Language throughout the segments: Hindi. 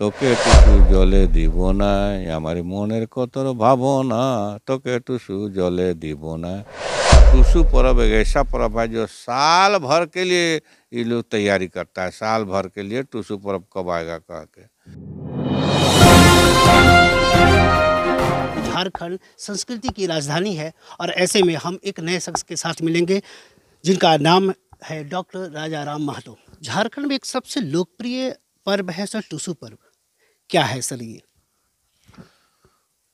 তোকে টুসু জলে দিব না আমার মনের কতর ভাবনা তোকে টুসু জলে দিব না टूसू पर्व एक ऐसा पर्व है जो साल भर के लिए ये लोग तैयारी करता है साल भर के लिए टूसू पर्व कब आएगा कह के झारखंड संस्कृति की राजधानी है और ऐसे में हम एक नए शख्स के साथ मिलेंगे जिनका नाम है डॉक्टर राजा राम महतो झारखंड में एक सबसे लोकप्रिय पर्व है सर टूसू पर्व क्या है सर ये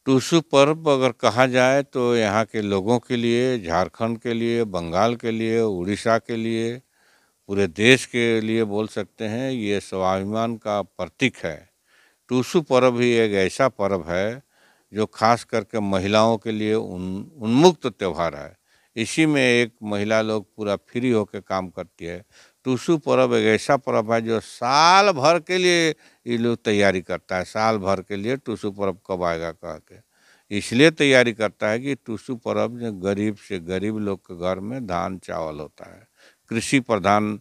टूसू पर्व अगर कहा जाए तो यहाँ के लोगों के लिए झारखंड के लिए बंगाल के लिए उड़ीसा के लिए पूरे देश के लिए बोल सकते हैं ये स्वाभिमान का प्रतीक है टूसू पर्व ही एक ऐसा पर्व है जो खास करके महिलाओं के लिए उन उन्मुक्त त्यौहार है इसी में एक महिला लोग पूरा फ्री होकर काम करती है टुसु पर्व एक ऐसा पर्व है जो साल भर के लिए ये लोग तैयारी करता है साल भर के लिए टुसु पर्व कब आएगा कह के इसलिए तैयारी करता है कि टूसू पर्व जो गरीब से गरीब लोग के घर में धान चावल होता है कृषि प्रधान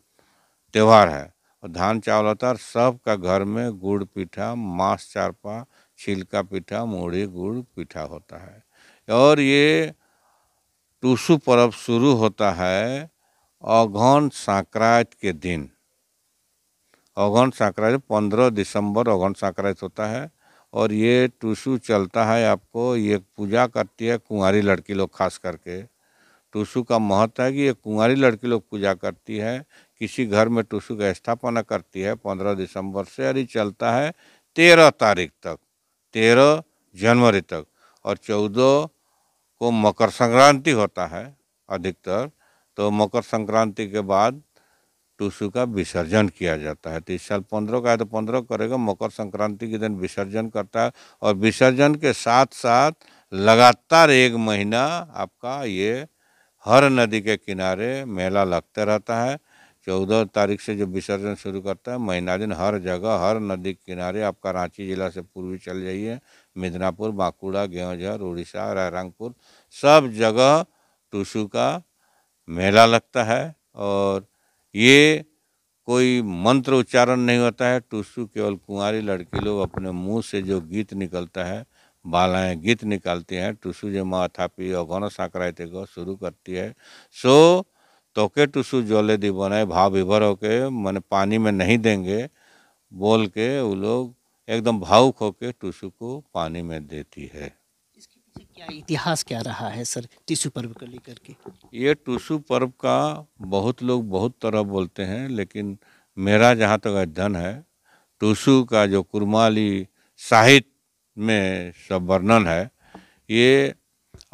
त्यौहार है और धान चावल होता है सबका घर में गुड़ पीठा मांस चारपा छिलका पीठा मूढ़ी गुड़ पीठा होता है और ये टूसू पर्व शुरू होता है अघन संक्रांत के दिन अघन संक्रांत पंद्रह दिसंबर अघन संक्रांत होता है और ये टुसु चलता है आपको ये पूजा करती है कुंवारी लड़की लोग खास करके टुसु का महत्व है कि ये कुंवारी लड़की लोग पूजा करती है किसी घर में टुसु का स्थापना करती है पंद्रह दिसंबर से और ये चलता है तेरह तारीख तक तेरह जनवरी तक और चौदह को मकर संक्रांति होता है अधिकतर तो मकर संक्रांति के बाद टूसू का विसर्जन किया जाता है तो इस साल पंद्रह का है तो पंद्रह करेगा मकर संक्रांति के दिन विसर्जन करता है और विसर्जन के साथ साथ लगातार एक महीना आपका ये हर नदी के किनारे मेला लगते रहता है चौदह तारीख से जो विसर्जन शुरू करता है महीना दिन हर जगह हर नदी के किनारे आपका रांची जिला से पूर्वी चल जाइए मिदनापुर बांकुड़ा गेहूझर उड़ीसा रायरंगपुर सब जगह टूसू का मेला लगता है और ये कोई मंत्र उच्चारण नहीं होता है टुसू केवल कुंवारी लड़की लोग अपने मुंह से जो गीत निकलता है बालाएं गीत निकालती हैं टुसू जो माँ थापी गौन संक्रांति को शुरू करती है सो तोके टुसू जोले बनाए भाव विभर होके मन पानी में नहीं देंगे बोल के वो लोग एकदम भावुक होके टुसु को पानी में देती है क्या इतिहास क्या रहा है सर टिशु पर्व को लेकर के ये टुसु पर्व का बहुत लोग बहुत तरह बोलते हैं लेकिन मेरा जहाँ तक तो अध्ययन है टुसु का जो कुरमाली साहित्य में सब वर्णन है ये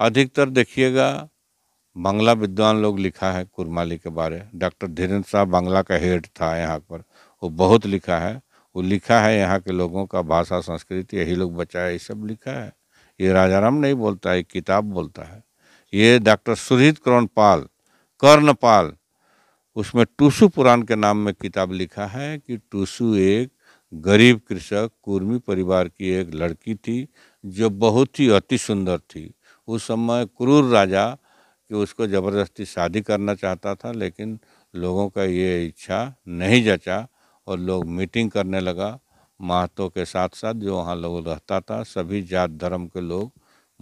अधिकतर देखिएगा बांग्ला विद्वान लोग लिखा है कुरमाली के बारे डॉक्टर धीरेन्द्र साहब बांग्ला का हेड था यहाँ पर वो बहुत लिखा है वो लिखा है यहाँ के लोगों का भाषा संस्कृति यही लोग बचाए ये सब लिखा है ये राजाराम नहीं बोलता है किताब बोलता है ये डॉक्टर पाल कर्णपाल कर्णपाल उसमें टूसु पुराण के नाम में किताब लिखा है कि टूसू एक गरीब कृषक कुर्मी परिवार की एक लड़की थी जो बहुत ही अति सुंदर थी उस समय क्रूर राजा कि उसको ज़बरदस्ती शादी करना चाहता था लेकिन लोगों का ये इच्छा नहीं जचा और लोग मीटिंग करने लगा महतो के साथ साथ जो वहाँ लोग रहता था सभी जात धर्म के लोग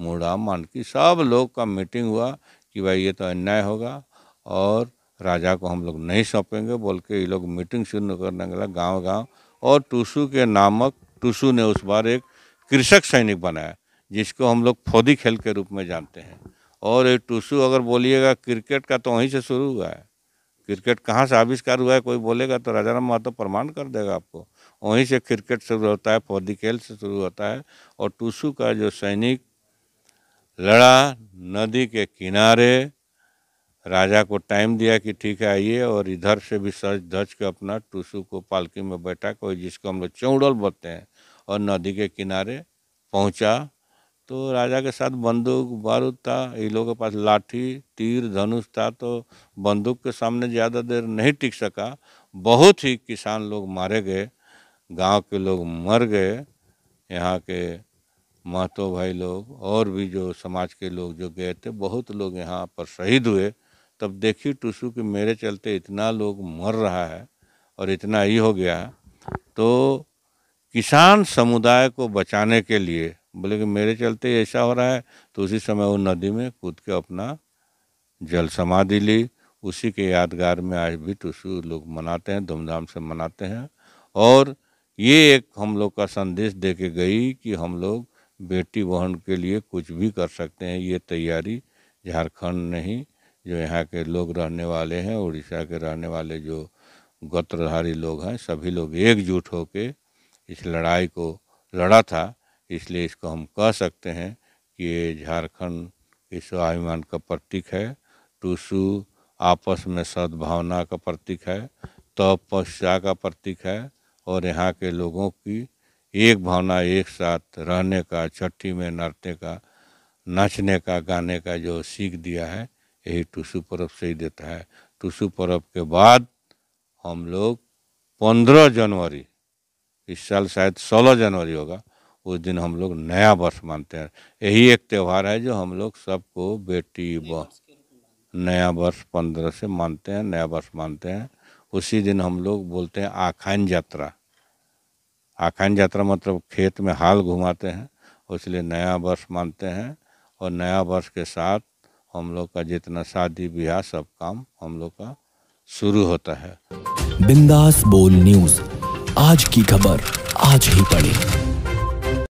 मुड़ा मानकी सब लोग का मीटिंग हुआ कि भाई ये तो अन्याय होगा और राजा को हम लोग नहीं सौंपेंगे बोल के ये लोग मीटिंग शुरू करने लगा गांव गांव और टूसू के नामक टूसू ने उस बार एक कृषक सैनिक बनाया जिसको हम लोग फौदी खेल के रूप में जानते हैं और ये टूसू अगर बोलिएगा क्रिकेट का तो वहीं से शुरू हुआ है क्रिकेट कहाँ से आविष्कार हुआ है कोई बोलेगा तो राजा राम महातो प्रमाण कर देगा आपको वहीं से क्रिकेट शुरू होता है फौजी खेल से शुरू होता है और टूसू का जो सैनिक लड़ा नदी के किनारे राजा को टाइम दिया कि ठीक है आइए और इधर से भी सच धज के अपना टूसू को पालकी में बैठा कोई जिसको हम लोग चौड़ल बोलते हैं और नदी के किनारे पहुंचा तो राजा के साथ बंदूक बारूद था ये लोगों के पास लाठी तीर धनुष था तो बंदूक के सामने ज़्यादा देर नहीं टिक सका बहुत ही किसान लोग मारे गए गांव के लोग मर गए यहाँ के महतो भाई लोग और भी जो समाज के लोग जो गए थे बहुत लोग यहाँ पर शहीद हुए तब देखी टुसू कि मेरे चलते इतना लोग मर रहा है और इतना ही हो गया तो किसान समुदाय को बचाने के लिए बोले कि मेरे चलते ऐसा हो रहा है तो उसी समय वो नदी में कूद के अपना जल समाधि ली उसी के यादगार में आज भी टुसू लोग मनाते हैं धूमधाम से मनाते हैं और ये एक हम लोग का संदेश दे के गई कि हम लोग बेटी बहन के लिए कुछ भी कर सकते हैं ये तैयारी झारखंड नहीं जो यहाँ के लोग रहने वाले हैं उड़ीसा के रहने वाले जो गोत्रधारी लोग हैं सभी लोग एकजुट होकर इस लड़ाई को लड़ा था इसलिए इसको हम कह सकते हैं कि ये झारखंड के स्वाभिमान का प्रतीक है टूसु आपस में सद्भावना का प्रतीक है तपस्या तो का प्रतीक है और यहाँ के लोगों की एक भावना एक साथ रहने का छठी में नरते का नाचने का गाने का जो सीख दिया है यही टुसू पर्व से ही देता है टुसू पर्व के बाद हम लोग पंद्रह जनवरी इस साल शायद सोलह जनवरी होगा उस दिन हम लोग नया वर्ष मानते हैं यही एक त्यौहार है जो हम लोग सबको बेटी बहन नया वर्ष पंद्रह से मानते हैं नया वर्ष मानते हैं उसी दिन हम लोग बोलते हैं आखान यात्रा आखान यात्रा मतलब खेत में हाल घुमाते हैं इसलिए नया वर्ष मानते हैं और नया वर्ष के साथ हम लोग का जितना शादी ब्याह सब काम हम लोग का शुरू होता है बिंदास बोल न्यूज आज की खबर आज ही पढ़ी